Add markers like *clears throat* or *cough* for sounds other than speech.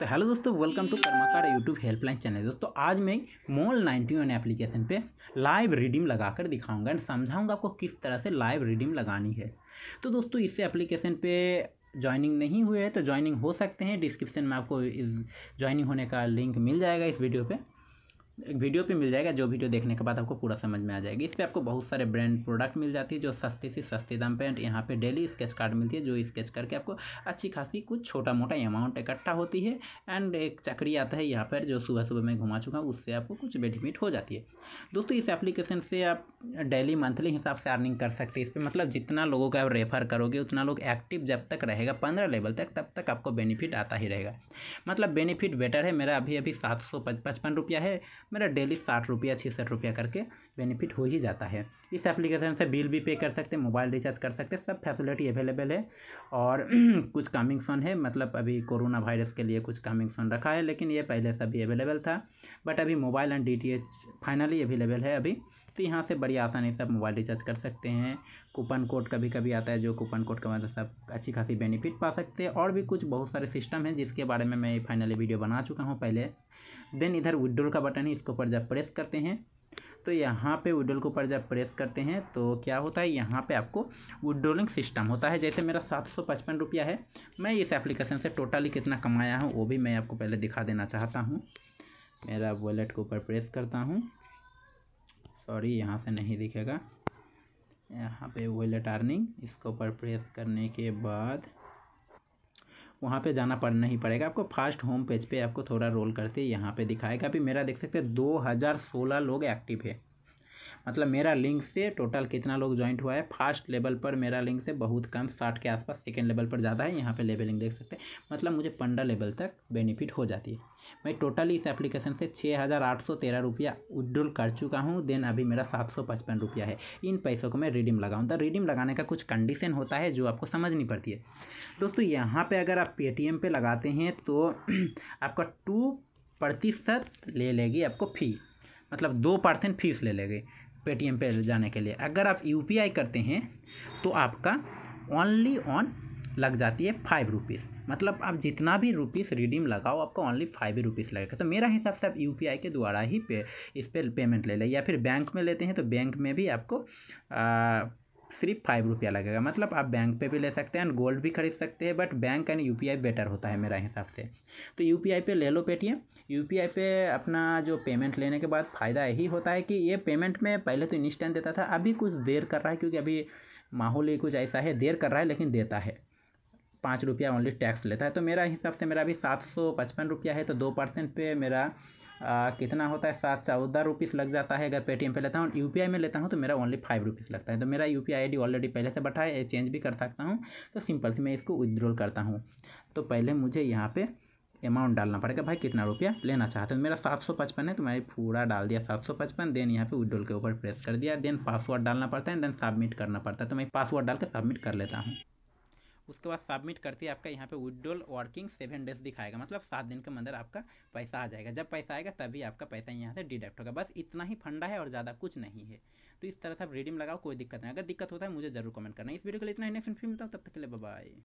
तो हेलो दोस्तों welcome to Karmakar YouTube helpline channel दोस्तों आज मैं मोल नाइन्टी वन एप्लीकेशन पर लाइव रीडिंग लगाकर दिखाऊंगा एंड समझाऊंगा आपको किस तरह से लाइव रीडिंग लगानी है तो दोस्तों इससे एप्लीकेशन पे ज्वाइनिंग नहीं हुए है तो ज्वाइनिंग हो सकते हैं डिस्क्रिप्शन में आपको इस ज्वाइनिंग होने का लिंक मिल जाएगा इस वीडियो पर एक वीडियो पे मिल जाएगा जो वीडियो देखने के बाद आपको पूरा समझ में आ जाएगी इस पर आपको बहुत सारे ब्रांड प्रोडक्ट मिल जाती है जो सस्ती से सस्ते दाम पे एंड यहाँ पे डेली स्केच कार्ड मिलती है जो स्केच करके आपको अच्छी खासी कुछ छोटा मोटा अमाउंट इकट्ठा होती है एंड एक चक्री आता है यहाँ पर जो सुबह सुबह मैं घुमा चुका हूँ उससे आपको कुछ बेनिफिट हो जाती है दोस्तों इस एप्लीकेशन से आप डेली मंथली हिसाब से अर्निंग कर सकते हैं इस पर मतलब जितना लोगों का आप रेफर करोगे उतना लोग एक्टिव जब तक रहेगा पंद्रह लेवल तक तब तक आपको बेनिफिट आता ही रहेगा मतलब बेनिफिट बेटर है मेरा अभी अभी सात सौ पचपन रुपया है मेरा डेली साठ रुपया छिसठ रुपया करके बेनिफिट हो ही जाता है इस एप्लीकेशन से बिल भी पे कर सकते हैं मोबाइल रिचार्ज कर सकते हैं सब फैसिलिटी अवेलेबल है और *clears throat* कुछ कामिंग सोन है मतलब अभी कोरोना वायरस के लिए कुछ कामिंग सोन रखा है लेकिन ये पहले से अभी अवेलेबल था बट अभी मोबाइल एंड डी फाइनली अवेलेबल है अभी तो यहाँ से बड़ी आसानी से आप मोबाइल रिचार्ज कर सकते हैं कूपन कोड कभी कभी आता है जो कूपन कोड का मदद से आप अच्छी खासी बेनिफिट पा सकते हैं और भी कुछ बहुत सारे सिस्टम हैं जिसके बारे में मैं फाइनली वीडियो बना चुका हूँ पहले देन इधर विड्रोल का बटन है इसके ऊपर जब प्रेस करते हैं तो यहाँ पे विड्रोल के ऊपर जब प्रेस करते हैं तो क्या होता है यहाँ पे आपको विड्रोलिंग सिस्टम होता है जैसे मेरा सात सौ पचपन रुपया है मैं इस एप्लीकेशन से टोटली कितना कमाया हूँ वो भी मैं आपको पहले दिखा देना चाहता हूँ मेरा वॉलेट के ऊपर प्रेस करता हूँ सॉरी यहाँ से नहीं दिखेगा यहाँ पे वॉलेट अर्निंग इसके ऊपर प्रेस करने के बाद वहाँ पे जाना पड़ नहीं पड़ेगा आपको फर्स्ट होम पेज पे आपको थोड़ा रोल करते यहाँ पे दिखाएगा अभी मेरा देख सकते हैं दो हज़ार सोलह लोग एक्टिव है मतलब मेरा लिंक से टोटल कितना लोग ज्वाइंट हुआ है फर्स्ट लेवल पर मेरा लिंक से बहुत कम साठ के आसपास सेकेंड लेवल पर ज़्यादा है यहाँ पे लेवलिंग देख सकते हैं मतलब मुझे पंद्रह लेवल तक बेनिफिट हो जाती है मैं टोटली इस एप्लीकेशन से छः हज़ार आठ सौ तेरह रुपया उड्रोल कर चुका हूँ देन अभी मेरा सात सौ पचपन रुपया है इन पैसों को मैं रिडीम लगाऊँ तो रिडीम लगाने का कुछ कंडीशन होता है जो आपको समझ नहीं पड़ती है दोस्तों यहाँ पे अगर आप पेटीएम पे लगाते हैं तो *clears throat* आपका टू प्रतिशत ले लेगी आपको फ़ी मतलब दो परसेंट फीस ले लेगी पेटीएम पे जाने के लिए अगर आप यू करते हैं तो आपका ओनली ऑन on लग जाती है फाइव रुपीज़ मतलब आप जितना भी रुपीस रिडीम लगाओ आपको ओनली फाइव ही रुपीज़ लगेगा तो मेरा हिसाब से आप यू के द्वारा ही पे इस पर पे पेमेंट ले लें या फिर बैंक में लेते हैं तो बैंक में भी आपको आ, सिर्फ फाइव रुपया लगेगा मतलब आप बैंक पे भी ले सकते हैं एंड गोल्ड भी खरीद सकते हैं but bank and you better होता है मेरा हिसाब से तो आई पे ले लो पेटीएम आई पे अपना जो पेमेंट लेने के बाद फ़ायदा यही होता है कि ये पेमेंट में पहले तो इंस्टेंट देता था अभी कुछ देर कर रहा है क्योंकि अभी माहौल ही कुछ ऐसा है देर कर रहा है लेकिन देता है पाँच रुपया ओनली टैक्स लेता है तो मेरा हिसाब से मेरा अभी सात सौ पचपन रुपया है तो दो परसेंट पे मेरा आ, कितना होता है सात चौदह रुपीस लग जाता है अगर पेटीएम पे लेता हूँ यू में लेता हूँ तो मेरा ओनली फाइव रुपीस लगता है तो मेरा यू पी ऑलरेडी पहले से बैठा है चेंज भी कर सकता हूँ तो सिंपल से मैं इसको विदड्रॉल करता हूँ तो पहले मुझे यहाँ पर अमाउंट डालना पड़ेगा भाई कितना रुपया लेना चाहते हो मेरा सात सौ पचपन है तो मैंने पूरा डाल दिया सात सौ पचपन देन यहाँ पे विड्रोल के ऊपर प्रेस कर दिया देन पासवर्ड डालना पड़ता है देन सबमिट करना पड़ता है तो मैं पासवर्ड डाल के सबमिट कर लेता हूँ उसके बाद सबमिट करते ही आपका यहाँ पे विड्रोल वर्किंग सेवन डेज दिखाएगा मतलब सात दिन के अंदर आपका पैसा आ जाएगा जब पैसा आएगा तभी आपका पैसा यहाँ से डिडक्ट होगा बस इतना ही फंडा है और ज़्यादा कुछ नहीं है तो इस तरह से आप रिडीम लगाओ कोई दिक्कत नहीं अगर दिक्कत होता है मुझे जरूर कमेंट करना इस वीडियो के लिए इतना ही नेक्स्ट फिल्म मिलता हूँ तब तक के लिए बाय